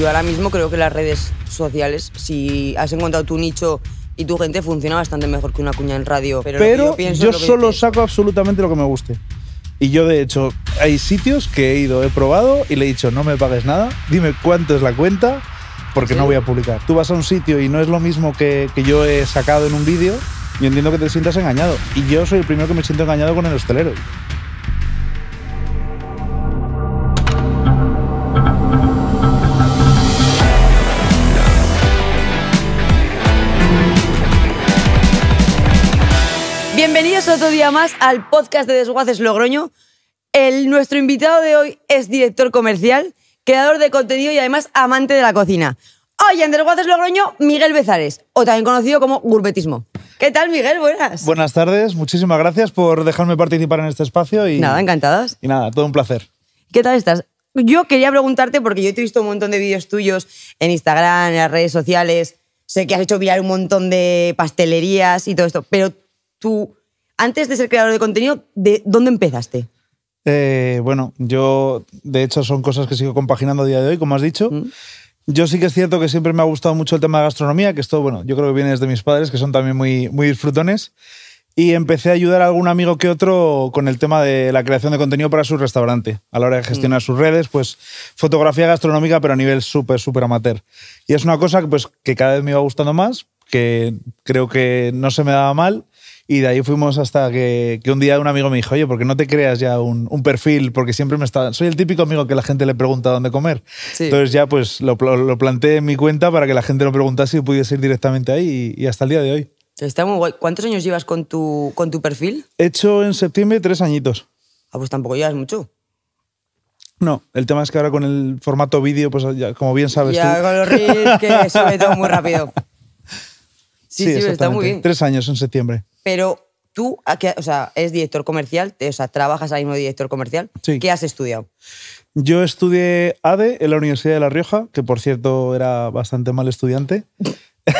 yo ahora mismo creo que las redes sociales, si has encontrado tu nicho y tu gente, funciona bastante mejor que una cuña en radio. Pero, yo, pienso, yo solo saco absolutamente lo que me guste. Y yo, de hecho, hay sitios que he ido, he probado y le he dicho, no me pagues nada, dime cuánto es la cuenta, porque no voy a publicar. Tú vas a un sitio y no es lo mismo que, que yo he sacado en un vídeo, y entiendo que te sientas engañado. Y yo soy el primero que me siento engañado con el hostelero. día más al podcast de Desguaces Logroño. El, nuestro invitado de hoy es director comercial, creador de contenido y además amante de la cocina. Hoy en Desguaces Logroño, Miguel Bezares, o también conocido como Gurbetismo. ¿Qué tal, Miguel? Buenas. Buenas tardes, muchísimas gracias por dejarme participar en este espacio. Y, nada, encantadas. Y nada, todo un placer. ¿Qué tal estás? Yo quería preguntarte, porque yo he visto un montón de vídeos tuyos en Instagram, en las redes sociales, sé que has hecho virar un montón de pastelerías y todo esto, pero tú antes de ser creador de contenido, ¿de dónde empezaste? Eh, bueno, yo, de hecho, son cosas que sigo compaginando a día de hoy, como has dicho. Yo sí que es cierto que siempre me ha gustado mucho el tema de gastronomía, que esto, bueno, yo creo que viene desde mis padres, que son también muy, muy disfrutones. Y empecé a ayudar a algún amigo que otro con el tema de la creación de contenido para su restaurante. A la hora de gestionar mm. sus redes, pues fotografía gastronómica, pero a nivel súper, súper amateur. Y es una cosa pues, que cada vez me iba gustando más, que creo que no se me daba mal y de ahí fuimos hasta que, un día un amigo me dijo, oye, porque no te creas ya un, perfil? Porque siempre me está... Soy el típico amigo que la gente le pregunta dónde comer. Entonces ya pues lo, lo, en mi cuenta para que la gente lo preguntase y pudiese ir directamente ahí y, hasta el día de hoy. Está muy guay. ¿Cuántos años llevas con tu, con tu perfil? hecho en septiembre tres añitos. Ah, pues tampoco llevas mucho. No, el tema es que ahora con el formato vídeo, pues ya, como bien sabes ya tú. con los reels que sube todo muy rápido. Sí, sí, sí está muy bien. Tres años en septiembre pero tú, o sea, es director comercial, o sea, trabajas ahí mismo director comercial. ¿Qué has estudiado? Yo estudié ADE en la Universidad de La Rioja, que por cierto era bastante mal estudiante.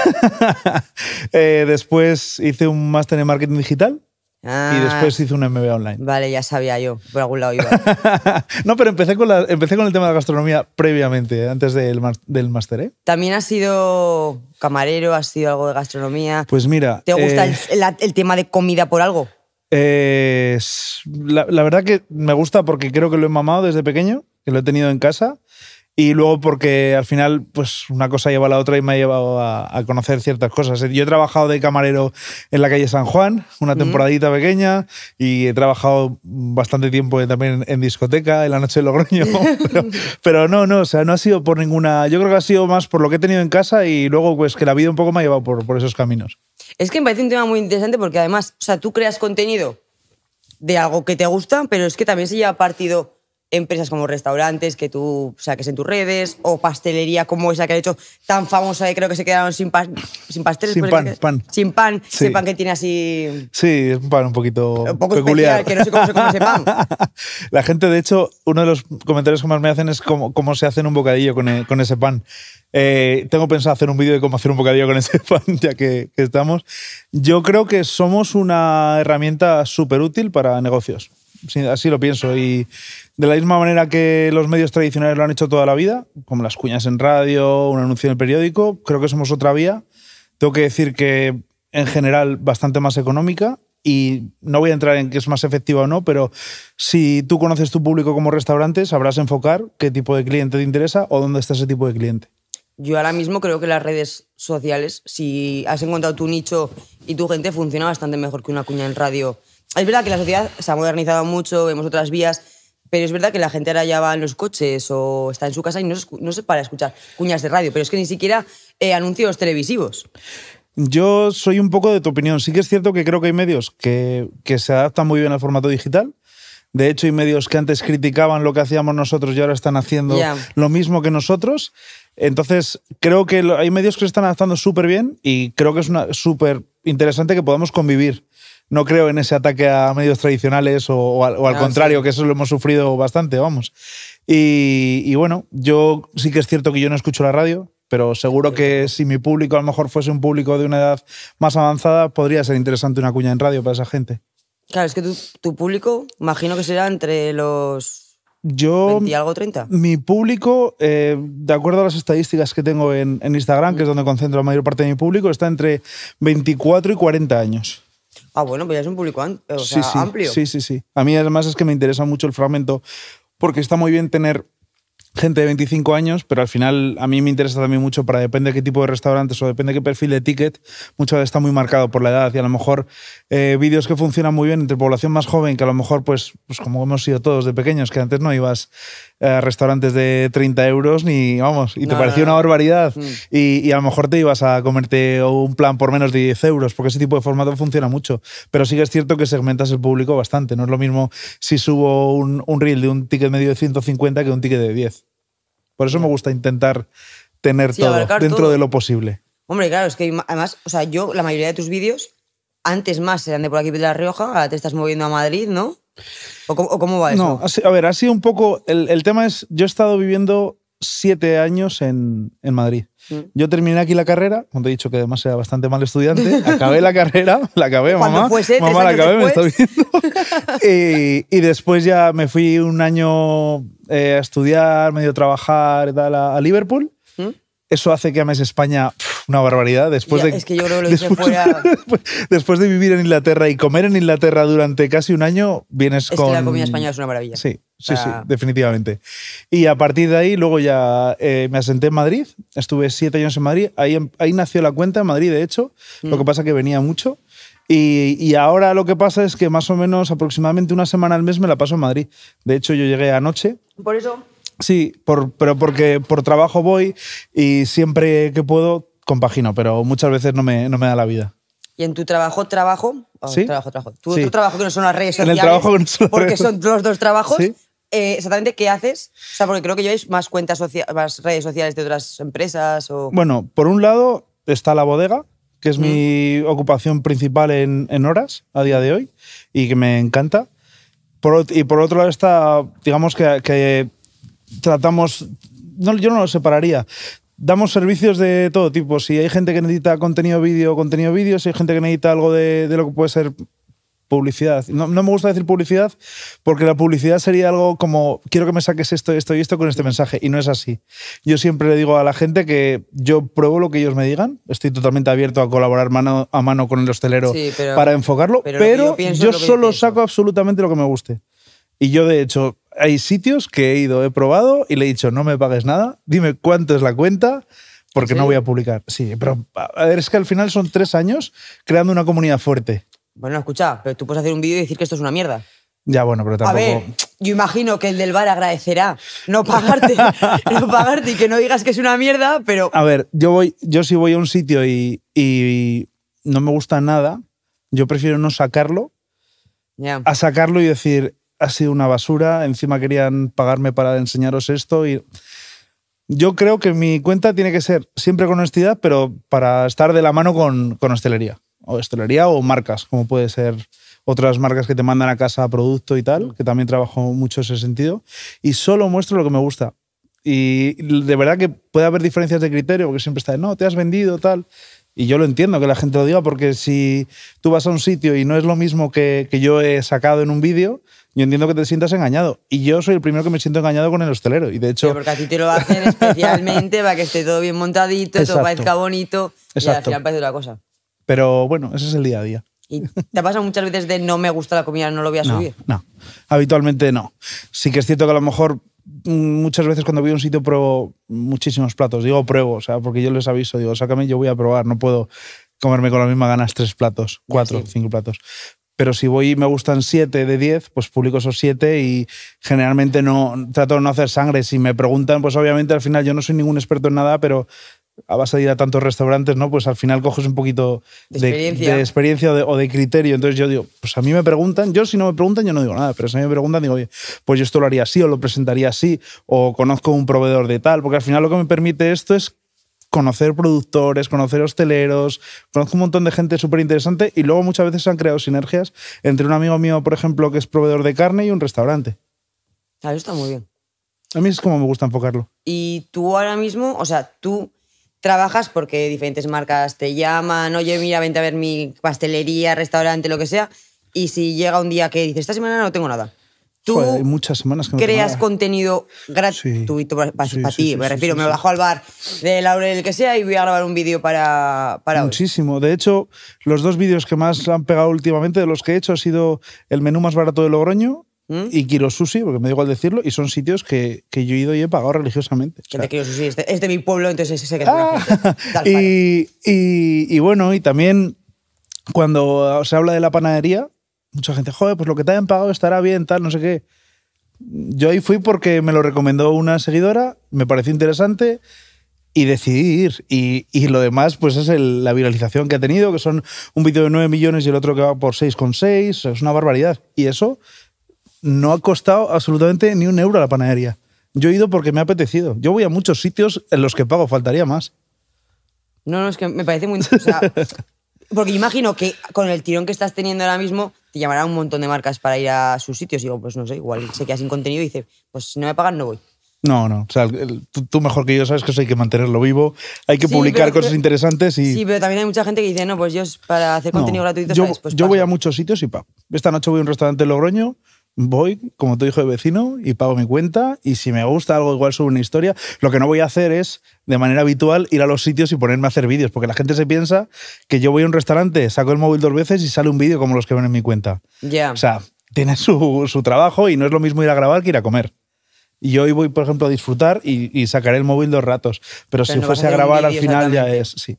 Eh, después hice un máster en marketing digital y después ah. hice un MBA online. Vale, ya sabía yo, por algún lado iba. no, pero empecé con, la, empecé con el tema de gastronomía previamente, eh, antes del, del máster. Eh. ¿También has sido camarero? ¿Has sido algo de gastronomía? Pues mira. ¿Te gusta eh, el, tema de comida por algo? la, la, verdad que me gusta porque creo que lo he mamado desde pequeño, que lo he tenido en casa y luego porque al final, pues una cosa lleva a la otra y me ha llevado a, conocer ciertas cosas. Yo he trabajado de camarero en la calle San Juan, una temporadita pequeña, y he trabajado bastante tiempo también en discoteca, en la noche de Logroño. pero, no, no, o sea, no ha sido por ninguna... Yo creo que ha sido más por lo que he tenido en casa y luego pues que la vida un poco me ha llevado por, por esos caminos. Es que me parece un tema muy interesante porque además, o sea, tú creas contenido de algo que te gusta, pero es que también se lleva partido empresas como restaurantes que tú saques en tus redes o pastelería como esa que ha hecho tan famosa y creo que se quedaron sin, sin pasteles. Sin pues pan, Sin pan, ese pan que tiene así... Sí, es un pan un poquito peculiar. que no sé cómo se come ese pan. La gente, de hecho, uno de los comentarios que más me hacen es cómo, cómo se hacen un bocadillo con, e, ese pan. Eh, tengo pensado hacer un vídeo de cómo hacer un bocadillo con ese pan, ya que, estamos. Yo creo que somos una herramienta súper útil para negocios. así lo pienso. Y de la misma manera que los medios tradicionales lo han hecho toda la vida, como las cuñas en radio, un anuncio en el periódico, creo que somos otra vía. Tengo que decir que en general bastante más económica y no voy a entrar en que es más efectiva o no, pero si tú conoces tu público como restaurante, sabrás enfocar qué tipo de cliente te interesa o dónde está ese tipo de cliente. Yo ahora mismo creo que las redes sociales, si has encontrado tu nicho y tu gente, funciona bastante mejor que una cuña en radio. Es verdad que la sociedad se ha modernizado mucho, vemos otras vías, pero es verdad que la gente ahora ya va en los coches o está en su casa y no se, para escuchar cuñas de radio, pero es que ni siquiera eh, anuncios televisivos. Yo soy un poco de tu opinión. Sí que es cierto que creo que hay medios que, se adaptan muy bien al formato digital. De hecho, hay medios que antes criticaban lo que hacíamos nosotros y ahora están haciendo lo mismo que nosotros. Entonces, creo que hay medios que se están adaptando súper bien y creo que es súper interesante que podamos convivir no creo en ese ataque a medios tradicionales o, al, ah, contrario, que eso lo hemos sufrido bastante, vamos. Y, bueno, yo sí que es cierto que yo no escucho la radio, pero seguro que si mi público a lo mejor fuese un público de una edad más avanzada, podría ser interesante una cuña en radio para esa gente. Claro, es que tu, público, imagino que será entre los yo, y algo 30. Mi público, eh, de acuerdo a las estadísticas que tengo en, Instagram, que es mm. donde concentro la mayor parte de mi público, está entre 24 y 40 años. Ah, bueno, pues ya es un público amplio. Sí, sí, sí. A mí además es que me interesa mucho el fragmento porque está muy bien tener gente de 25 años, pero al final a mí me interesa también mucho para depende de qué tipo de restaurantes o depende de qué perfil de ticket, muchas veces está muy marcado por la edad y a lo mejor eh, vídeos que funcionan muy bien entre población más joven, que a lo mejor pues, pues como hemos sido todos de pequeños, que antes no ibas a restaurantes de 30 euros ni vamos, y te parecía una barbaridad mm. y, a lo mejor te ibas a comerte un plan por menos de 10 euros, porque ese tipo de formato funciona mucho, pero sí que es cierto que segmentas el público bastante, no es lo mismo si subo un, un reel de un ticket medio de 150 que un ticket de 10. Por eso me gusta intentar tener todo dentro de lo posible. Hombre, claro, es que además, o sea, yo, la mayoría de tus vídeos, antes más eran de por aquí de La Rioja, ahora te estás moviendo a Madrid, ¿no? ¿O cómo, va eso? No, a ver, ha sido un poco. el, tema es, yo he estado viviendo siete años en, Madrid. Mm. Yo terminé aquí la carrera, cuando te he dicho que además era bastante mal estudiante, acabé la carrera, la acabé, mamá. mamá, la acabé, me está viendo. Eh, y, después ya me fui un año eh, a estudiar, medio a trabajar a, Liverpool. ¿Mm? Eso hace que ames España una barbaridad. Después de, es que yo creo que lo después, fuera... después de vivir en Inglaterra y comer en Inglaterra durante casi un año, vienes con. Es la comida española es una maravilla. Sí, Sí, sí, definitivamente. Y a partir de ahí, luego ya eh, me asenté en Madrid, estuve siete años en Madrid, ahí, ahí nació la cuenta en Madrid, de hecho, lo que mm. pasa que venía mucho. Y, ahora lo que pasa es que más o menos aproximadamente una semana al mes me la paso en Madrid. De hecho, yo llegué anoche. Por eso. Sí, por, pero porque por trabajo voy y siempre que puedo compagino, pero muchas veces no me, da la vida. ¿Y en tu trabajo, trabajo? Ah, ¿Sí? Trabajo, trabajo. Tu, sí. trabajo que no son las sociales. En el trabajo son Porque son los dos trabajos. ¿Sí? Eh, exactamente qué haces? O sea, porque creo que yo más cuentas más redes sociales de otras empresas. O... Bueno, por un lado está la bodega, que es mm. mi ocupación principal en, horas a día de hoy y que me encanta. y por otro lado está, digamos que, tratamos, no, yo no lo separaría. Damos servicios de todo tipo. Si hay gente que necesita contenido vídeo, contenido vídeo. Si hay gente que necesita algo de, de lo que puede ser publicidad. No, no, me gusta decir publicidad porque la publicidad sería algo como quiero que me saques esto, esto y esto con este mensaje y no es así. Yo siempre le digo a la gente que yo pruebo lo que ellos me digan, estoy totalmente abierto a colaborar mano a mano con el hostelero para enfocarlo, pero, yo, solo saco absolutamente lo que me guste. Y yo de hecho hay sitios que he ido, he probado y le he dicho no me pagues nada, dime cuánto es la cuenta porque no voy a publicar. Sí, pero a ver, es que al final son tres años creando una comunidad fuerte. Bueno, escucha, pero tú puedes hacer un vídeo y decir que esto es una mierda. Ya, bueno, pero tampoco... A ver, yo imagino que el del bar agradecerá no pagarte, no pagarte y que no digas que es una mierda, pero... A ver, yo, voy, yo si voy a un sitio y, no me gusta nada, yo prefiero no sacarlo a sacarlo y decir, ha sido una basura, encima querían pagarme para enseñaros esto y... Yo creo que mi cuenta tiene que ser siempre con honestidad, pero para estar de la mano con hostelería o hostelería o marcas, como puede ser otras marcas que te mandan a casa producto y tal, que también trabajo mucho ese sentido, y solo muestro lo que me gusta. Y de verdad que puede haber diferencias de criterio, porque siempre está de, no, te has vendido, tal. Y yo lo entiendo que la gente lo diga, porque si tú vas a un sitio y no es lo mismo que, yo he sacado en un vídeo, yo entiendo que te sientas engañado. Y yo soy el primero que me siento engañado con el hostelero. Y de hecho. porque a te lo hacen especialmente para que esté todo bien montadito, todo parezca bonito. Y al final parece otra cosa. Pero bueno, ese es el día a día. ¿Y te pasa muchas veces de no me gusta la comida, no lo voy a subir? No, habitualmente no. Sí que es cierto que a lo mejor mm, muchas veces cuando voy a un sitio pruebo muchísimos platos. Digo pruebo, o sea, porque yo les aviso, digo, sácame, yo voy a probar, no puedo comerme con las mismas ganas tres platos, cuatro, cinco platos. Pero si voy y me gustan siete de diez, pues publico esos siete y generalmente no trato de no hacer sangre. Si me preguntan, pues obviamente al final yo no soy ningún experto en nada, pero vas a ir a tantos restaurantes, ¿no? Pues al final coges un poquito de, experiencia, o, de, criterio. Entonces yo digo, pues a mí me preguntan, yo si no me preguntan, yo no digo nada, pero si a mí me preguntan, digo, oye, pues yo esto lo haría así, o lo presentaría así, o conozco un proveedor de tal, porque al final lo que me permite esto es conocer productores, conocer hosteleros, conozco un montón de gente súper interesante y luego muchas veces se han creado sinergias entre un amigo mío, por ejemplo, que es proveedor de carne y un restaurante. Claro, está muy bien. A mí es como me gusta enfocarlo. Y tú ahora mismo, o sea, tú trabajas porque diferentes marcas te llaman, oye, mira, vente a ver mi pastelería, restaurante, lo que sea. Y si llega un día que dices, esta semana no tengo nada. Tú muchas semanas creas contenido gratuito para, ti. me refiero, me bajo al bar de Laurel, que sea, y voy a grabar un vídeo para, para Muchísimo. De hecho, los dos vídeos que más han pegado últimamente de los que he hecho ha sido el menú más barato de Logroño ¿Mm? y quiero sushi, porque me da igual decirlo, y son sitios que, que yo he ido y he pagado religiosamente. Que de sea, es, de, mi pueblo, entonces ese que ah, y, y, y, bueno, y también cuando se habla de la panadería, mucha gente, joder, pues lo que te hayan pagado estará bien, tal, no sé qué. Yo ahí fui porque me lo recomendó una seguidora, me pareció interesante y decidí ir. Y, y lo demás, pues es la viralización que ha tenido, que son un vídeo de 9 millones y el otro que va por 6,6, es una barbaridad. Y eso no ha costado absolutamente ni un euro a la panadería. Yo he ido porque me ha apetecido. Yo voy a muchos sitios en los que pago, faltaría más. No, no, es que me parece muy... O porque imagino que con el tirón que estás teniendo ahora mismo, te llamará un montón de marcas para ir a sus sitios. Y digo, pues no sé, igual se queda sin contenido y dice, pues si no me pagan, no voy. No, no. O tú, mejor que yo sabes que hay que mantenerlo vivo, hay que publicar cosas interesantes y... Sí, pero también hay mucha gente que dice, no, pues yo para hacer contenido gratuito... Yo, pues voy a muchos sitios y pa. Esta noche voy a un restaurante en Logroño voy, como tu hijo de vecino, y pago mi cuenta, y si me gusta algo, igual sobre una historia. Lo que no voy a hacer es, de manera habitual, ir a los sitios y ponerme a hacer vídeos, porque la gente se piensa que yo voy a un restaurante, saco el móvil dos veces y sale un vídeo como los que ven en mi cuenta. Ya. O sea, tiene su, trabajo y no es lo mismo ir a grabar que ir a comer. Y hoy voy, por ejemplo, a disfrutar y, sacaré el móvil dos ratos. Pero, si fuese a grabar, al final ya es... Sí.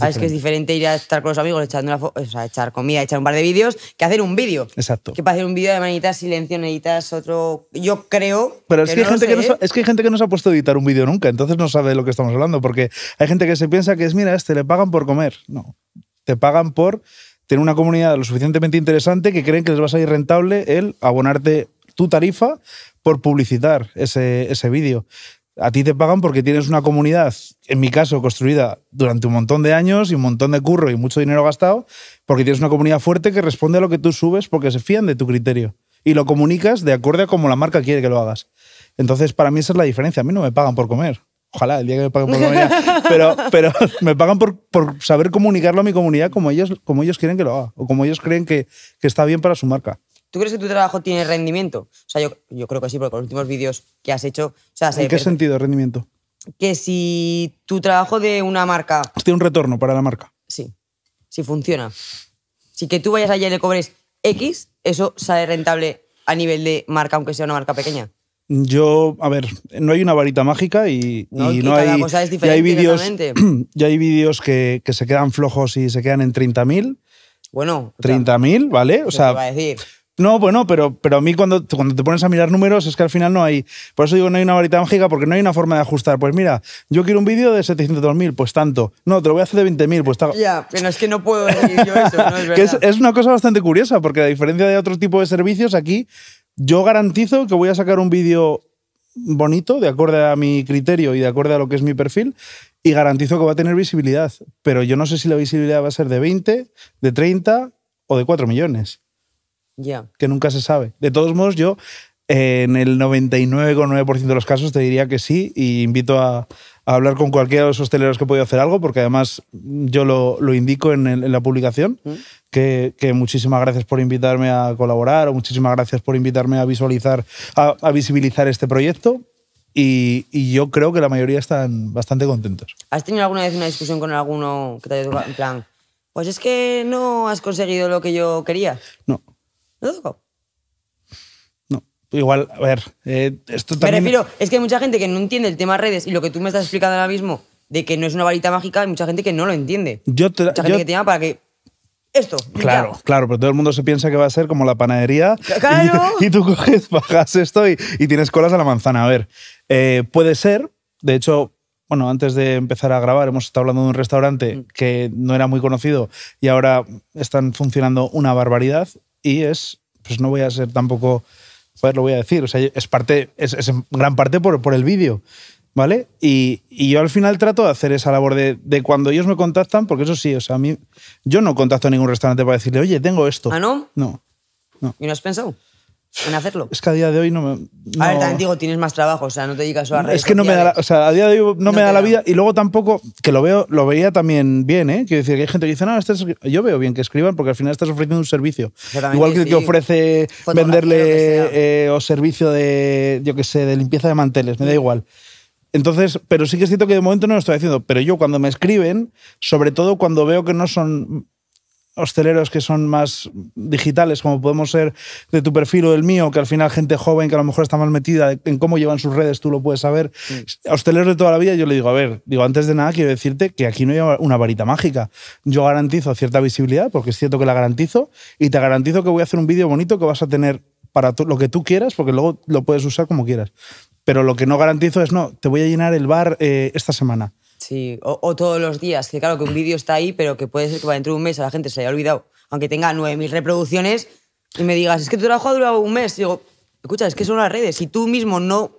Ah, es, que es diferente ir a estar con los amigos, echando una o sea, echar comida, echar un par de vídeos, que hacer un vídeo. Exacto. Que para hacer un vídeo de manitas silencio necesitas otro. Yo creo. Pero es que, hay gente que ¿eh? es que hay gente que no se ha puesto a editar un vídeo nunca, entonces no sabe de lo que estamos hablando, porque hay gente que se piensa que es, mira, este le pagan por comer. No. Te pagan por tener una comunidad lo suficientemente interesante que creen que les va a salir rentable el abonarte tu tarifa por publicitar ese, ese vídeo. A ti te pagan porque tienes una comunidad, en mi caso, construida durante un montón de años y un montón de curro y mucho dinero gastado, porque tienes una comunidad fuerte que responde a lo que tú subes porque se fían de tu criterio y lo comunicas de acuerdo a cómo la marca quiere que lo hagas. Entonces, para mí esa es la diferencia. A mí no me pagan por comer. Ojalá el día que me paguen por comer. pero, pero me pagan por, saber comunicarlo a mi comunidad como ellos, como ellos quieren que lo haga o como ellos creen que está bien para su marca. ¿Tú crees que tu trabajo tiene rendimiento? O sea, yo, creo que sí, porque con los últimos vídeos que has hecho... ¿En qué sentido rendimiento? Que si tu trabajo de una marca... Tiene un retorno para la marca. Sí, si funciona. Si que tú vayas allá y le cobres X, eso sale rentable a nivel de marca, aunque sea una marca pequeña. Yo, a ver, no hay una varita mágica y no, no hay. ya hay vídeos, ya hay vídeos que, se quedan flojos y se quedan en 30.000. Bueno, 30.000, ¿vale? O sea, no, bueno, pero, pero a mí cuando, cuando te pones a mirar números es que al final no hay... Por eso digo, no hay una varita mágica porque no hay una forma de ajustar. Pues mira, yo quiero un vídeo de 700.000, pues tanto. No, te lo voy a hacer de 20.000, pues Ya, pero es que no puedo decir yo eso, no es es una cosa bastante curiosa porque a diferencia de otro tipo de servicios, aquí yo garantizo que voy a sacar un vídeo bonito, de acuerdo a mi criterio y de acuerdo a lo que es mi perfil, y garantizo que va a tener visibilidad. Pero yo no sé si la visibilidad va a ser de 20, de 30 o de 4 millones. Que nunca se sabe. De todos modos, yo en el 99,9% de los casos te diría que sí y invito a, hablar con cualquiera de los hosteleros que puede hacer algo, porque además yo lo, lo indico en, la publicación, mm. que, muchísimas gracias por invitarme a colaborar, o muchísimas gracias por invitarme a visualizar, a, visibilizar este proyecto. Y, yo creo que la mayoría están bastante contentos. ¿Has tenido alguna vez una discusión con alguno que te haya en plan, pues es que no has conseguido lo que yo quería? No. No igual, a ver, eh, esto también... Me refiero, es que hay mucha gente que no entiende el tema redes y lo que tú me estás explicando ahora mismo de que no es una varita mágica, hay mucha gente que no lo entiende. mucha gente que te llama para que... Esto. Claro, claro, pero todo el mundo se piensa que va a ser como la panadería. Y, tú coges, bajas esto y, tienes colas a la manzana. A ver, eh, puede ser, de hecho, bueno, antes de empezar a grabar hemos estado hablando de un restaurante mm. que no era muy conocido y ahora están funcionando una barbaridad y es, pues no voy a ser tampoco, pues lo voy a decir, o sea, es, parte, es, gran parte por, el vídeo. ¿Vale? Y, yo al final trato de hacer esa labor de, cuando ellos me contactan, porque eso sí, o sea, a mí, yo no contacto a ningún restaurante para decirle, oye, tengo esto. ¿Ah, No. no. ¿Y no has pensado? en hacerlo. Es que a día de hoy no me. A ver, también digo, tienes más trabajo, o sea, no te dedicas a redes Es que no me da la, o a día de hoy no, me da la vida y luego tampoco, que lo veo, lo veía también bien, ¿eh? Quiero decir, que hay gente que dice, no, este yo veo bien que escriban porque al final estás ofreciendo un servicio. Igual que te ofrece venderle eh, o servicio de, yo sé, de limpieza de manteles, me da igual. Entonces, pero sí que es cierto que de momento no lo estoy haciendo. Pero yo cuando me escriben, sobre todo cuando veo que no son hosteleros que son más digitales, como podemos ser de tu perfil o del mío, que al final gente joven que a lo mejor está más metida en cómo llevan sus redes, tú lo puedes saber. Hosteleros de toda la vida, yo le digo, a ver, digo, antes de nada quiero decirte que aquí no hay una varita mágica. Yo garantizo cierta visibilidad, porque es cierto que la garantizo, y te garantizo que voy a hacer un vídeo bonito que vas a tener para lo que tú quieras, porque luego lo puedes usar como quieras. Pero lo que no garantizo es, no, te voy a llenar el bar eh, esta semana Sí, o, todos los días, que claro que un vídeo está ahí, pero que puede ser que para dentro de un mes a la gente se haya olvidado, aunque tenga 9.000 reproducciones, y me digas, es que tu trabajo ha durado un mes. Y digo, escucha, es que son las redes, si tú mismo no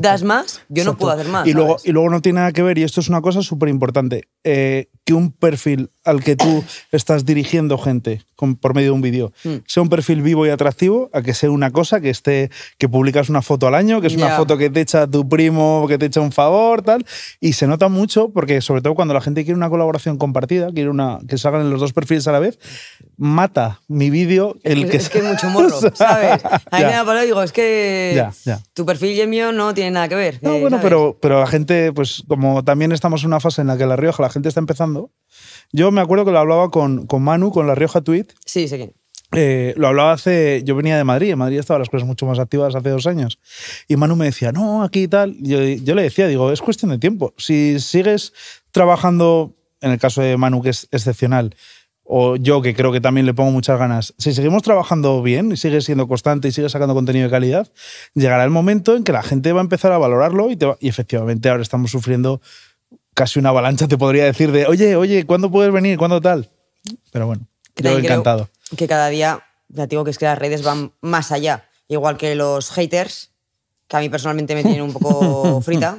das más, yo no puedo hacer más. Y luego, y luego no tiene nada que ver, y esto es una cosa súper importante, eh, que un perfil al que tú estás dirigiendo gente con, por medio de un vídeo mm. sea un perfil vivo y atractivo a que sea una cosa que esté que publicas una foto al año que es una foto que te echa tu primo que te echa un favor tal y se nota mucho porque sobre todo cuando la gente quiere una colaboración compartida quiere una que salgan en los dos perfiles a la vez mata mi vídeo el que es que mucho morro sabes a mí yeah. me da digo es que tu perfil y el mío no tienen nada que ver no eh, bueno pero pero la gente pues como también estamos en una fase en la que la Rioja la gente está empezando yo me acuerdo que lo hablaba con, Manu, con La Rioja Tweet. Sí, sí. Eh, lo hablaba hace. Yo venía de Madrid, en Madrid estaban las cosas mucho más activas hace dos años. Y Manu me decía, no, aquí y tal. Yo, le decía, digo, es cuestión de tiempo. Si sigues trabajando, en el caso de Manu, que es excepcional, o yo, que creo que también le pongo muchas ganas, si seguimos trabajando bien y sigues siendo constante y sigues sacando contenido de calidad, llegará el momento en que la gente va a empezar a valorarlo y efectivamente ahora estamos sufriendo casi una avalancha, te podría decir, de oye, oye, ¿cuándo puedes venir? ¿Cuándo tal? Pero bueno, que encantado. que cada día, ya digo que es que las redes van más allá. Igual que los haters, que a mí personalmente me tienen un poco frita,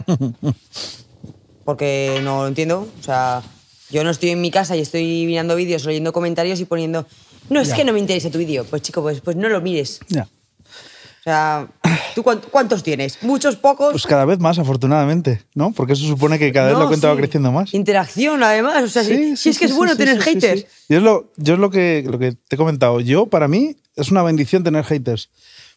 porque no lo entiendo. O sea, yo no estoy en mi casa y estoy mirando vídeos, leyendo comentarios y poniendo, no, es que no me interesa tu vídeo. Pues chico, pues, pues no lo mires. Ya. O sea, ¿tú cuántos tienes? ¿Muchos, pocos? Pues cada vez más, afortunadamente, ¿no? Porque eso supone que cada vez lo la cuenta va creciendo más. Interacción, además. O sea, sí, si, sí, es que es bueno tener haters. es, lo, yo es lo, que, lo que te he comentado. Yo, para mí, es una bendición tener haters.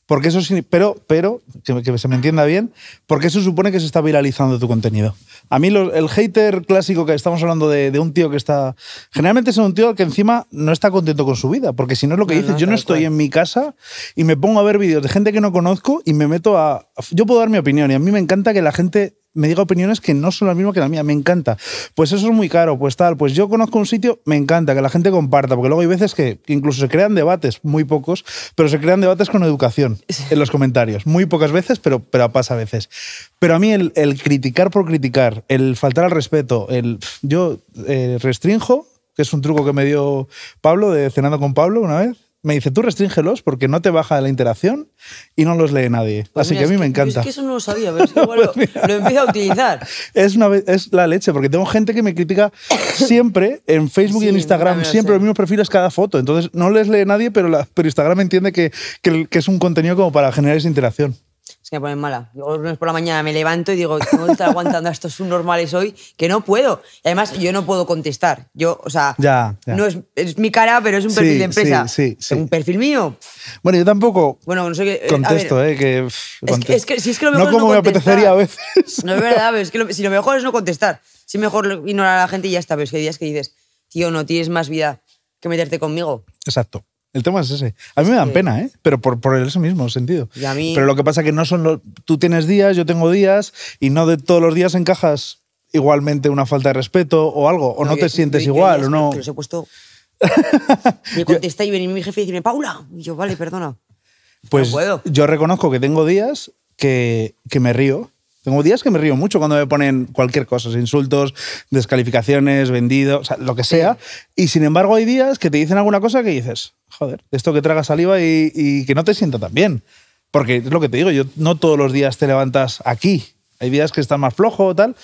Porque eso pero, pero, que se me entienda bien, porque eso supone que se está viralizando tu contenido. A mí el hater clásico que estamos hablando de, un tío que está... Generalmente es un tío que encima no está contento con su vida, porque si no es lo que dice dices, yo no estoy en mi casa y me pongo a ver vídeos de gente que no conozco y me meto a... Yo puedo dar mi opinión y a mí me encanta que la gente me diga opiniones que no son las mismas que la mía. Me encanta. Pues eso es muy caro, pues tal. Pues yo conozco un sitio, me encanta que la gente comparta, porque luego hay veces que incluso se crean debates, muy pocos, pero se crean debates con educación en los comentarios. Muy pocas veces, pero, pero pasa a veces. Pero a mí el, criticar por criticar, el faltar al respeto, el yo restringo eh, restrinjo, que es un truco que me dio Pablo, de cenando con Pablo una vez me dice, tú restríngelos porque no te baja la interacción y no los lee nadie. Pues Así que a mí me encanta. Es que eso no lo sabía, pero es igual lo, pues empiezo a utilizar. Es, una, es la leche, porque tengo gente que me critica siempre en Facebook y en Instagram, siempre los mismos perfiles cada foto. Entonces no les lee nadie, pero, la, pero Instagram entiende que, que es un contenido como para generar esa interacción es que me ponen mala. Yo lunes por la mañana me levanto y digo, ¿cómo que aguantando a estos subnormales hoy, que no puedo. Y además, yo no puedo contestar. Yo, o sea, ya, no es, mi cara, pero es un perfil de empresa. Sí, ¿Un perfil mío? Bueno, yo tampoco bueno, no sé qué, eh, contesto, eh, que, Es que, lo no como me apetecería a veces. No es verdad, pero es que si lo mejor es no contestar. Si mejor ignorar a la gente y ya está. Pero es que hay días que dices, tío, no tienes más vida que meterte conmigo. Exacto. El tema es ese. A mí me dan pena, ¿eh? Pero por, por ese mismo sentido. Pero lo que pasa es que no son los... Tú tienes días, yo tengo días, y no de todos los días encajas igualmente una falta de respeto o algo, o no, te sientes igual, o no... Los he puesto... me contesta y viene mi jefe y dice, Paula, y yo, vale, perdona. Pues yo reconozco que tengo días que, que me río tengo días que me río mucho cuando me ponen cualquier cosa, insultos, descalificaciones, vendidos, lo que sea. Y sin embargo hay días que te dicen alguna cosa que dices, joder, esto que traga saliva y, y que no te sienta tan bien. Porque es lo que te digo, yo no todos los días te levantas aquí. Hay días que estás más flojo o tal,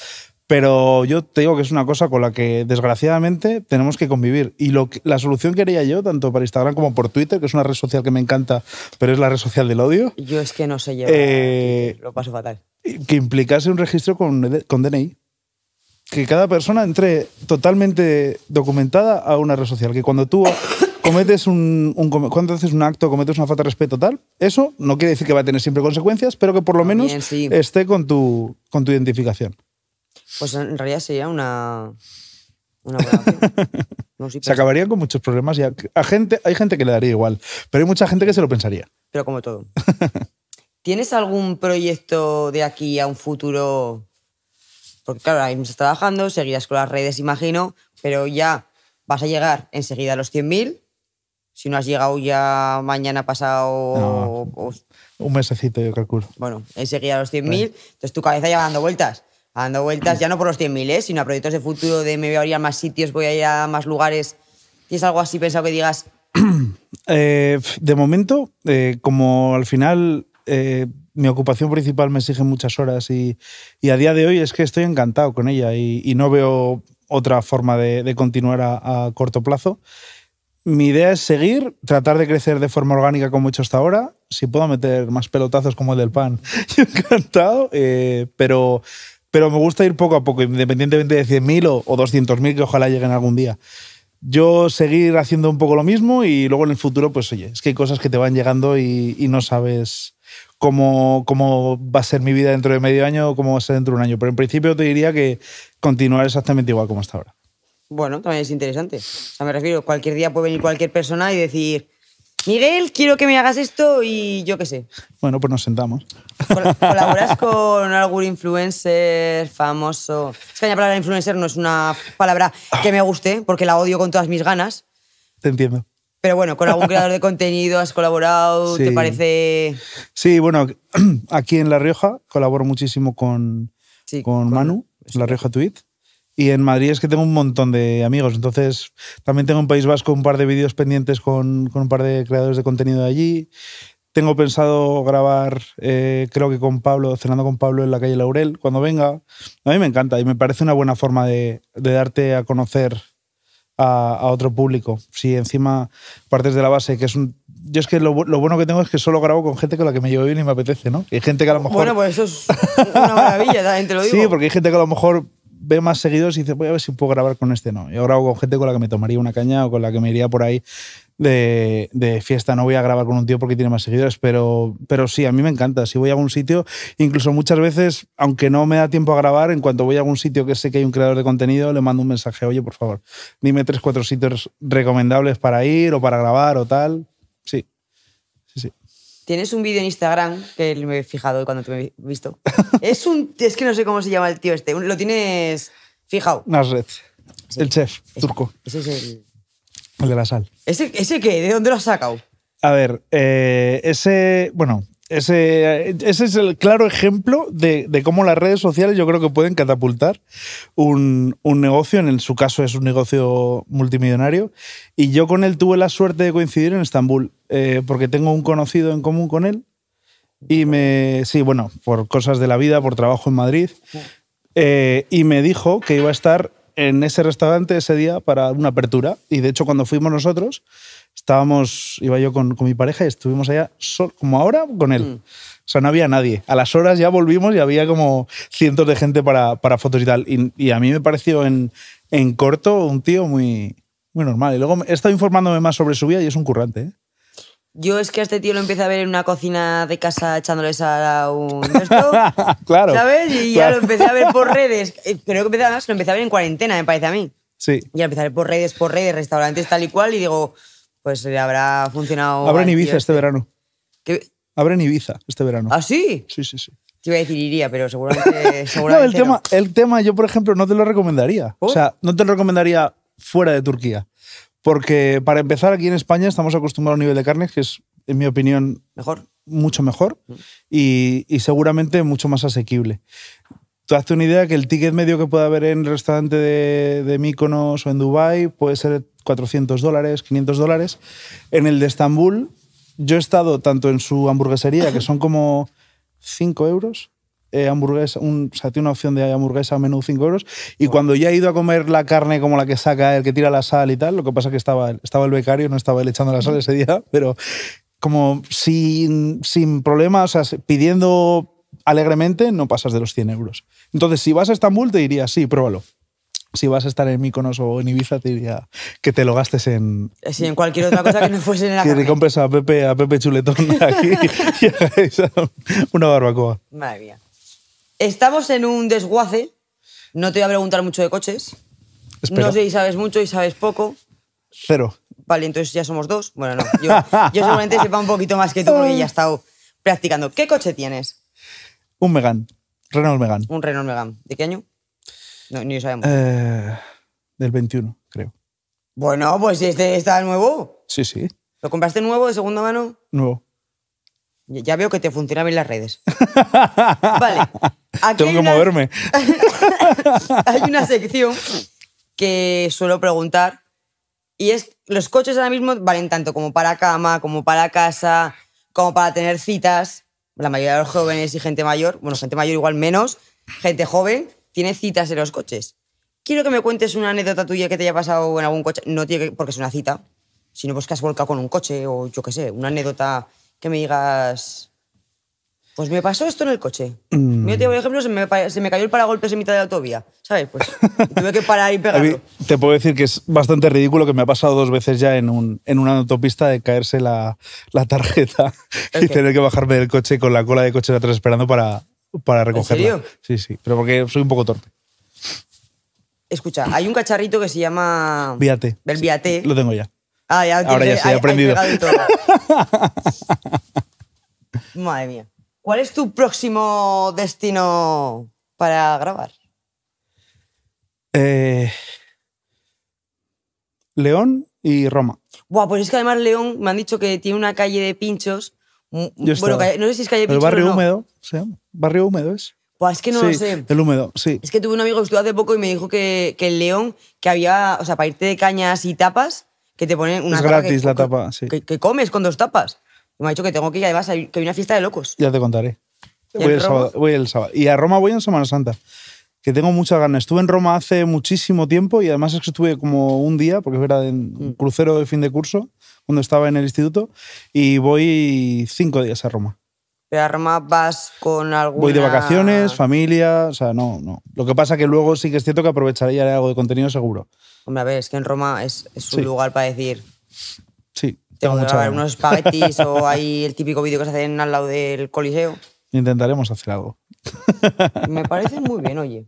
pero yo te digo que es una cosa con la que desgraciadamente tenemos que convivir. Y lo la solución que haría yo, tanto para Instagram como por Twitter, que es una red social que me encanta, pero es la red social del odio. Yo es que no sé llevar, eh, lo paso fatal que implicase un registro con, con DNI que cada persona entre totalmente documentada a una red social. Que cuando tú cometes un, cuando haces un acto, cometes una falta de respeto tal, eso no quiere decir que va a tener siempre consecuencias, pero que por lo menos esté con tu, con tu identificación. Pues en realidad sería una... se acabarían con muchos problemas y gente, hay gente que le daría igual, pero hay mucha gente que se lo pensaría. Pero como todo. ¿Tienes algún proyecto de aquí a un futuro? Porque claro, ahí me estás trabajando, seguirás con las redes, imagino, pero ya vas a llegar enseguida a los 100.000. Si no has llegado ya mañana pasado... un mesecito yo calculo. Bueno, enseguida a los 100.000. Entonces tu cabeza ya va dando vueltas. Dando vueltas ya no por los 100.000, ¿eh? sino a proyectos de futuro de me voy a abrir a más sitios, voy a ir a más lugares. ¿Tienes algo así pensado que digas? Eh, de momento, eh, como al final eh, mi ocupación principal me exige muchas horas y, y, a día de hoy es que estoy encantado con ella y, no veo otra forma de, de continuar a, corto plazo. Mi idea es seguir, tratar de crecer de forma orgánica como he hecho hasta ahora. Si puedo meter más pelotazos como el del pan, encantado. Eh, pero, pero me gusta ir poco a poco, independientemente de 100.000 o, 200.000 que ojalá lleguen algún día yo seguir haciendo un poco lo mismo y luego en el futuro, pues oye, es que hay cosas que te van llegando y, y no sabes cómo, va a ser mi vida dentro de medio año o cómo va a ser dentro de un año. Pero en principio te diría que continuar exactamente igual como hasta ahora. Bueno, también es interesante. O sea, me refiero, cualquier día puede venir cualquier persona y decir, Miguel, quiero que me hagas esto y yo qué sé. Bueno, pues nos sentamos. ¿Colaboras con algún influencer famoso? Es que la palabra influencer no es una palabra que me guste, porque la odio con todas mis ganas. Te entiendo. Pero bueno, con algún creador de contenido has colaborado, ¿te parece? Sí, bueno, aquí en La Rioja colaboro muchísimo con, con, Manu, La Rioja Tweet. Y en Madrid es que tengo un montón de amigos. Entonces, también tengo en País Vasco un par de vídeos pendientes con, un par de creadores de contenido de allí. Tengo pensado grabar, eh, creo que con Pablo, cenando con Pablo en la calle Laurel, cuando venga. A mí me encanta y me parece una buena forma de darte a conocer a, otro público. Si encima partes de la base, que es un... Yo es que lo, lo, bueno que tengo es que solo grabo con gente con la que me llevo bien y me apetece, ¿no? Hay gente que a lo mejor... Bueno, pues eso es una maravilla, te lo digo. Sí, porque hay gente que a lo mejor ve más seguidores y dice, voy a ver si puedo grabar con este, no. ahora grabo con gente con la que me tomaría una caña o con la que me iría por ahí de, fiesta. No voy a grabar con un tío porque tiene más seguidores, pero, pero sí, a mí me encanta. Si voy a algún sitio, incluso muchas veces, aunque no me da tiempo a grabar, en cuanto voy a algún sitio que sé que hay un creador de contenido, le mando un mensaje, oye, por favor, dime tres, cuatro sitios recomendables para ir o para grabar o tal. Sí. Tienes un vídeo en Instagram que me he fijado cuando te he visto. es un. Es que no sé cómo se llama el tío este. Lo tienes fijado. Nasred. El chef turco. Ese es el. El de la sal. ¿Ese, qué? ¿De dónde lo has sacado? A ver, eh, ese. Bueno, ese, ese, es el claro ejemplo de, cómo las redes sociales yo creo que pueden catapultar un, un, negocio, en su caso es un negocio multimillonario, y yo con él tuve la suerte de coincidir en Estambul. Eh, porque tengo un conocido en común con él. Y me. Sí, bueno, por cosas de la vida, por trabajo en Madrid. Eh, y me dijo que iba a estar en ese restaurante ese día para una apertura. Y de hecho, cuando fuimos nosotros, estábamos. Iba yo con, con mi pareja y estuvimos allá, como ahora, con él. Mm. O sea, no había nadie. A las horas ya volvimos y había como cientos de gente para, para fotos y tal. Y, a mí me pareció en, en corto un tío muy, muy normal. Y luego he estado informándome más sobre su vida y es un currante. ¿eh? Yo es que a este tío lo empecé a ver en una cocina de casa echándoles a un esto, claro. ¿Sabes? Y ya lo empecé a ver por redes. Eh, creo que empecé, lo empecé a ver en cuarentena, me parece a mí. Sí. Y empecé a ver por redes, por redes, restaurantes tal y cual, y digo, pues le habrá funcionado. Habrá en Ibiza este, este verano. ¿Qué? Habrá en Ibiza este verano. ¿Ah, sí? Sí, sí, sí. Te iba a decir iría, pero seguramente. seguramente no, el, Tema, el tema yo, por ejemplo, no te lo recomendaría. O sea, no te lo recomendaría fuera de Turquía. Porque para empezar, aquí en España estamos acostumbrados a un nivel de carnes que es, en mi opinión, mejor. mucho mejor mm. y, seguramente mucho más asequible. Tú hazte una idea que el ticket medio que puede haber en el restaurante de, de o en Dubai puede ser 400 dólares, 500 dólares. En el de Estambul, yo he estado tanto en su hamburguesería, que son como 5 euros, eh, hamburguesa, un, o sea, tiene una opción de hamburguesa a menú 5 euros. Y cuando ya he ido a comer la carne como la que saca el que tira la sal y tal, lo que pasa es que estaba, estaba el becario, no estaba él echando la sal ese día, pero como sin, sin problemas, o sea, pidiendo alegremente, no pasas de los 100 euros. Entonces, si vas a Estambul, te diría, sí, pruébalo si vas a estar en Miconos o en Ibiza, te diría que te lo gastes en... Eh, sí, en cualquier otra cosa que no fuese en la Que te compres a Pepe, a Pepe Chuletón aquí hagáis una barbacoa. Madre mía. Estamos en un desguace. No te voy a preguntar mucho de coches. No sé si sabes mucho y sabes poco. Cero. Vale, entonces ya somos dos. Bueno, no. Yo, seguramente sepa un poquito más que tú porque ya he estado practicando. ¿Qué coche tienes? Un Megan. Renault Megan. Un Renault Megan. ¿De qué año? No, ni sabemos. Eh, del 21, creo. Bueno, pues este está nuevo. Sí, sí. ¿Lo compraste nuevo, de segunda mano? Nuevo. Ya veo que te funcionan bien las redes. vale. Tengo que moverme. hay una sección que suelo preguntar y es, los coches ahora mismo valen tanto como para cama, como para casa, como para tener citas. La mayoría de los jóvenes y gente mayor, bueno, gente mayor igual menos, gente joven, tiene citas en los coches. Quiero que me cuentes una anécdota tuya que te haya pasado en algún coche. No tiene que, porque es una cita, sino pues que has volcado con un coche o yo qué sé, una anécdota que me digas, pues me pasó esto en el coche. Mm. Yo por ejemplo, se me, cayó el paragolpes en mitad de la autovía, ¿sabes? Pues tuve que parar y pegarlo. te puedo decir que es bastante ridículo que me ha pasado dos veces ya en, un, en una autopista de caerse la, tarjeta y tener que bajarme del coche con la cola de coche atrás esperando para, para recogerla. Sí, sí, pero porque soy un poco torpe. Escucha, hay un cacharrito que se llama... Viate. El Viate. lo tengo ya. Ah, ya se ha aprendido. Madre mía. ¿Cuál es tu próximo destino para grabar? Eh, León y Roma. Buah, pues es que además León me han dicho que tiene una calle de pinchos. Mm, Yo bueno, calle, no sé si es calle de pinchos. El barrio húmedo, se Barrio húmedo es. es que no lo sé. El húmedo, sí. Es que tuve un amigo que estuvo hace poco y me dijo que, que en León, que había, o sea, para irte de cañas y tapas, que te ponen una. Es gratis la tapa, sí. Que, comes con dos tapas. me ha dicho que tengo que ir, además, que hay una fiesta de locos. Ya te contaré. Voy el, sábado, Y a Roma voy en Semana Santa, que tengo muchas ganas. Estuve en Roma hace muchísimo tiempo y además es que estuve como un día, porque era en un mm. crucero de fin de curso, cuando estaba en el instituto, y voy cinco días a Roma. Pero arma vas con alguna... Voy de vacaciones, familia, o sea, no, no. Lo que pasa que luego sí que es cierto que aprovecharé y haré algo de contenido seguro. Hombre, a ver, es que en Roma es, es un lugar para decir... Sí, tengo, que mucha unos espaguetis o hay el típico vídeo que se hacen al lado del coliseo. Intentaremos hacer algo. Me parece muy bien, oye.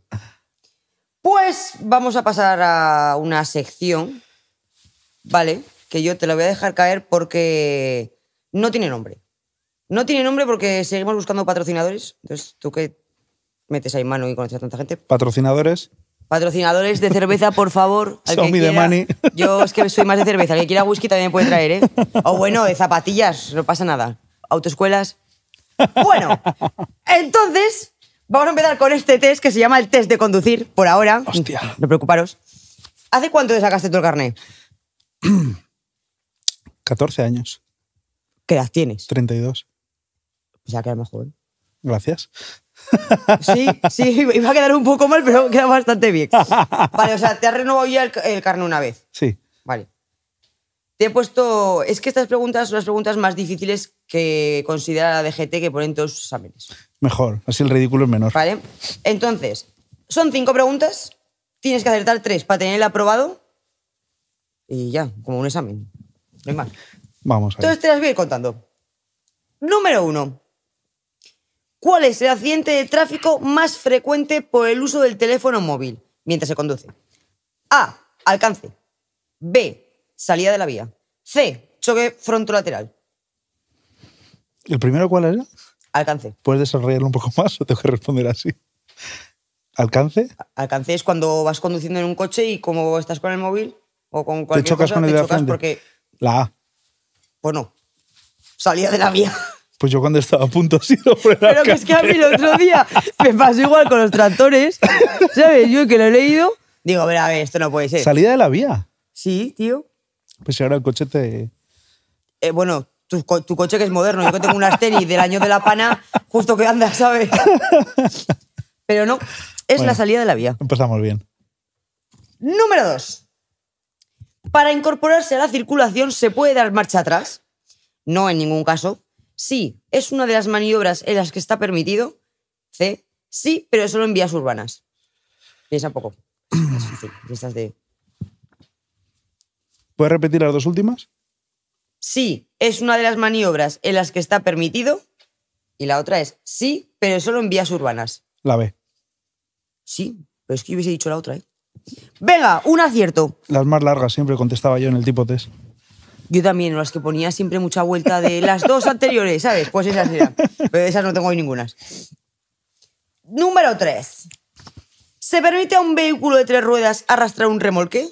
Pues vamos a pasar a una sección, ¿vale? Que yo te la voy a dejar caer porque no tiene nombre. No tiene nombre porque seguimos buscando patrocinadores. Entonces, ¿tú qué metes ahí mano y conoces a tanta gente? ¿Patrocinadores? Patrocinadores de cerveza, por favor. Yo es que soy más de cerveza. Alguien que quiera whisky también puede traer, ¿eh? O bueno, de zapatillas, no pasa nada. Autoescuelas. Bueno, entonces vamos a empezar con este test que se llama el test de conducir, por ahora. Hostia. No preocuparos. ¿Hace cuánto te sacaste tu carnet? 14 años. ¿Qué edad tienes? 32. O sea que era más joven. Gracias. Sí, sí, iba a quedar un poco mal, pero queda bastante bien. Vale, o sea, te has renovado ya el, carne una vez. Sí. Vale. Te he puesto. Es que estas preguntas son las preguntas más difíciles que considera la DGT que ponen todos los exámenes. Mejor, así el ridículo es menor. Vale. Entonces, son cinco preguntas. Tienes que acertar tres para tener el aprobado. Y ya, como un examen. No hay más. Vamos. Entonces te las voy a ir contando. Número uno. ¿Cuál es el accidente de tráfico más frecuente por el uso del teléfono móvil mientras se conduce? A. Alcance. B. Salida de la vía. C. Choque frontolateral. ¿El primero cuál era? Alcance. ¿Puedes desarrollarlo un poco más o tengo que responder así? ¿Alcance? Alcance es cuando vas conduciendo en un coche y como estás con el móvil o con cualquier te chocas con el chocas porque... La A. Pues no. Salida de la vía. Pues yo cuando estaba a punto Pero es que a mí el otro día me pasó igual con los tractores, ¿sabes? Yo que lo he leído, digo, a ver, a ver, esto no puede ser. Salida de la vía. Sí, tío. Pues si ahora el coche te... Eh, bueno, tu, coche que es moderno, yo que tengo un Asteri del año de la pana, justo que anda, ¿sabes? Pero no, es la salida de la vía. Empezamos bien. Número dos. Para incorporarse a la circulación se puede dar marcha atrás. No en ningún caso, Sí, es una de las maniobras en las que está permitido. C, sí, pero solo en vías urbanas. Piensa poco. ¿Puedes repetir las dos últimas? Sí, es una de las maniobras en las que está permitido. Y la otra es sí, pero solo en vías urbanas. La B. Sí, pero es que yo hubiese dicho la otra, ¿eh? Venga, un acierto. Las más largas siempre contestaba yo en el tipo test. Yo también, las que ponía siempre mucha vuelta de las dos anteriores, ¿sabes? Pues esas eran. Pero esas no tengo hoy ningunas. Número 3. ¿Se permite a un vehículo de tres ruedas arrastrar un remolque?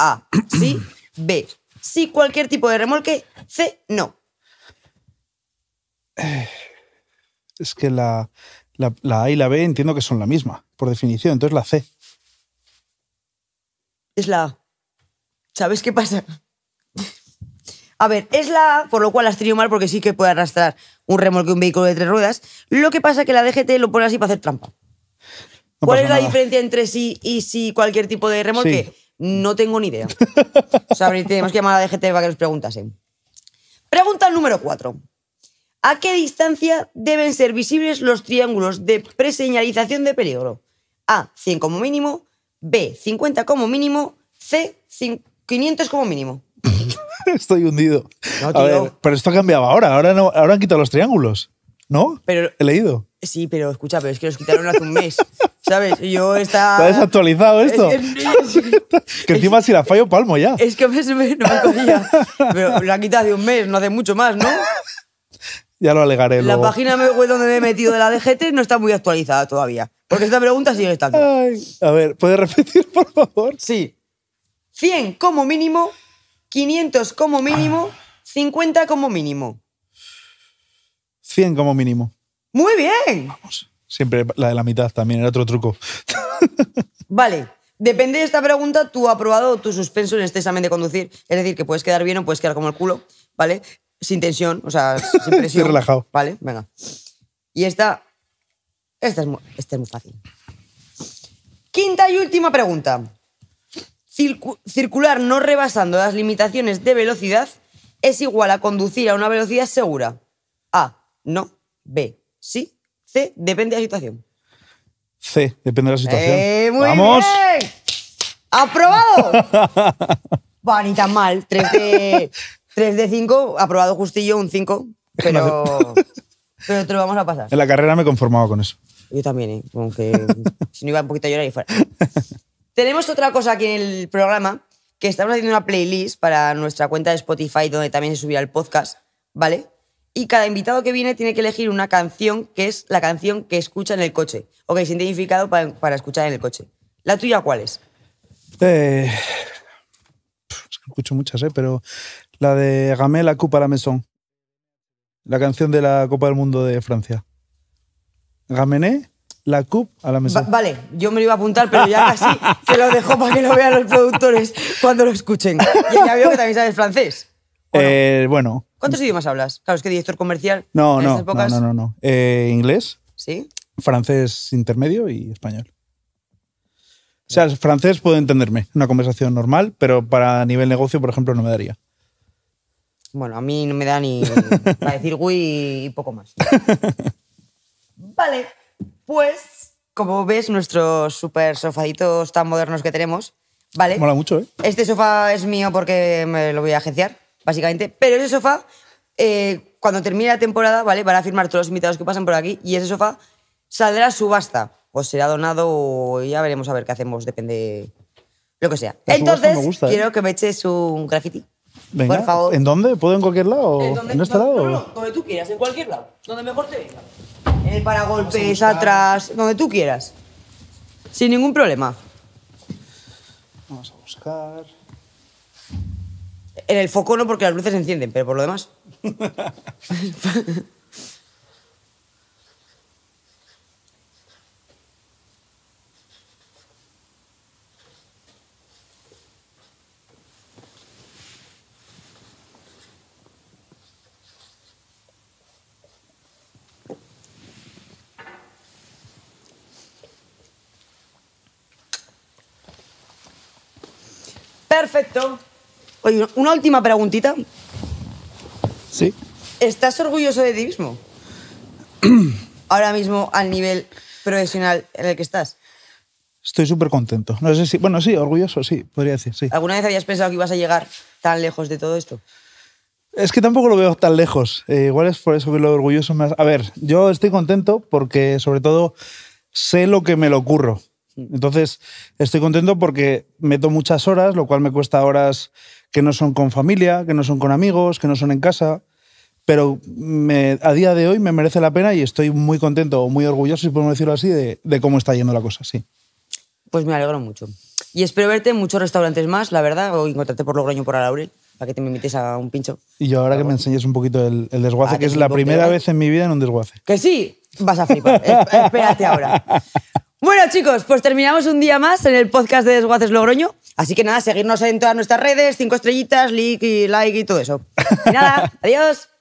A. Sí. B. Sí, cualquier tipo de remolque. C. No. Es que la, la A y la B entiendo que son la misma, por definición. Entonces la C. Es la A. ¿Sabes qué pasa? A ver, es la A, por lo cual la has mal porque sí que puede arrastrar un remolque un vehículo de tres ruedas. Lo que pasa es que la DGT lo pone así para hacer trampa. ¿Cuál es la diferencia entre sí y sí cualquier tipo de remolque? No tengo ni idea. o sea, tenemos que llamar a la DGT para que nos preguntasen. Pregunta número cuatro. ¿A qué distancia deben ser visibles los triángulos de preseñalización de peligro? A, 100 como mínimo, B, 50 como mínimo, C, 500 como mínimo. Estoy hundido. pero esto ha ahora. Ahora, no, ahora han quitado los triángulos. ¿No? Pero, He leído. Sí, pero escucha, pero es que los quitaron hace un mes. ¿Sabes? Yo está. ¿Está actualizado esto? que encima si la fallo, palmo ya. Es que me, no me cogía. Pero la quitado hace un mes, no hace mucho más, ¿no? Ya lo alegaré. La página web donde me he metido de la DGT no está muy actualizada todavía. Porque esta pregunta sigue estando. a ver, ¿puedes repetir, por favor? Sí. 100 como mínimo 500 como mínimo, 50 ah. como mínimo. 100 como mínimo. Muy bien. Vamos. Siempre la de la mitad también, era otro truco. Vale. Depende de esta pregunta, tú aprobado o tu suspenso en este examen de conducir. Es decir, que puedes quedar bien o puedes quedar como el culo, ¿vale? Sin tensión, o sea, sin presión. Estoy relajado. Vale, venga. Y esta. Esta es, esta es muy fácil. Quinta y última pregunta circular no rebasando las limitaciones de velocidad es igual a conducir a una velocidad segura. A. No. B. Sí. C. Depende de la situación. C. Depende de la situación. Eh, ¡Vamos! ¡Aprobado! Va, ni tan mal. 3 de, de 5, aprobado justillo, un 5. Pero, pero te lo vamos a pasar. En la carrera me conformaba con eso. Yo también, ¿eh? Aunque si no iba un poquito a llorar y fuera. Tenemos otra cosa aquí en el programa, que estamos haciendo una playlist para nuestra cuenta de Spotify, donde también se subirá el podcast, ¿vale? Y cada invitado que viene tiene que elegir una canción que es la canción que escucha en el coche, o que se identificado para, escuchar en el coche. ¿La tuya cuál es? Eh, escucho muchas, ¿eh? pero la de Gamé, la Coupe à la Maison. La canción de la Copa del Mundo de Francia. Gamené la CUP a la mesa. vale, yo me lo iba a apuntar, pero ya casi se lo dejo para que lo vean los productores cuando lo escuchen. Y ya veo que también sabes francés. Eh, bueno, ¿Cuántos idiomas hablas? Claro, es que director comercial. no, no, no, no, no, eh, inglés, ¿Sí? francés intermedio y español. O sea, francés puedo entenderme, una conversación normal, pero para nivel negocio, por ejemplo, no me daría. Bueno, a mí no me da ni para decir güey y poco más. Vale, pues, como ves, nuestros super sofaditos tan modernos que tenemos, ¿vale? Mola mucho, ¿eh? Este sofá es mío porque me lo voy a agenciar, básicamente. Pero ese sofá, eh, cuando termine la temporada, ¿vale? Van a firmar todos los invitados que pasan por aquí y ese sofá saldrá a subasta. O será donado o ya veremos a ver qué hacemos, depende lo que sea. Entonces, ¿eh? quiero que me eches un graffiti. Venga, por favor. ¿En dónde? ¿Puedo en cualquier lado? Eh, ¿En, este lado? No, donde tú quieras, en cualquier lado. Donde mejor te venga. En eh, el paragolpes, atrás, donde tú quieras. Sin ningún problema. Vamos a buscar. En el foco no, porque las luces se encienden, pero por lo demás. Perfecto. Oye, una última preguntita. Sí. ¿Estás orgulloso de ti mismo? Ahora mismo al nivel profesional en el que estás. Estoy súper contento. No sé si, bueno, sí, orgulloso, sí, podría decir, sí. ¿Alguna vez habías pensado que ibas a llegar tan lejos de todo esto? Es que tampoco lo veo tan lejos. Eh, igual es por eso que lo orgulloso me A ver, yo estoy contento porque sobre todo sé lo que me lo ocurro. Entonces, estoy contento porque meto muchas horas, lo cual me cuesta horas que no son con familia, que no son con amigos, que no son en casa, pero a día de hoy me merece la pena y estoy muy contento, muy orgulloso, si podemos decirlo así, de, cómo está yendo la cosa, sí. Pues me alegro mucho. Y espero verte en muchos restaurantes más, la verdad, o encontrarte por Logroño por Alaurel para que te me invites a un pincho. Y yo ahora que me enseñes un poquito el, desguace, ah, que es la primera ¿eh? vez en mi vida en un desguace. Que sí, vas a flipar. Espérate ahora. Bueno, chicos, pues terminamos un día más en el podcast de Desguaces Logroño. Así que nada, seguirnos en todas nuestras redes, cinco estrellitas, like y, like y todo eso. Y nada, adiós.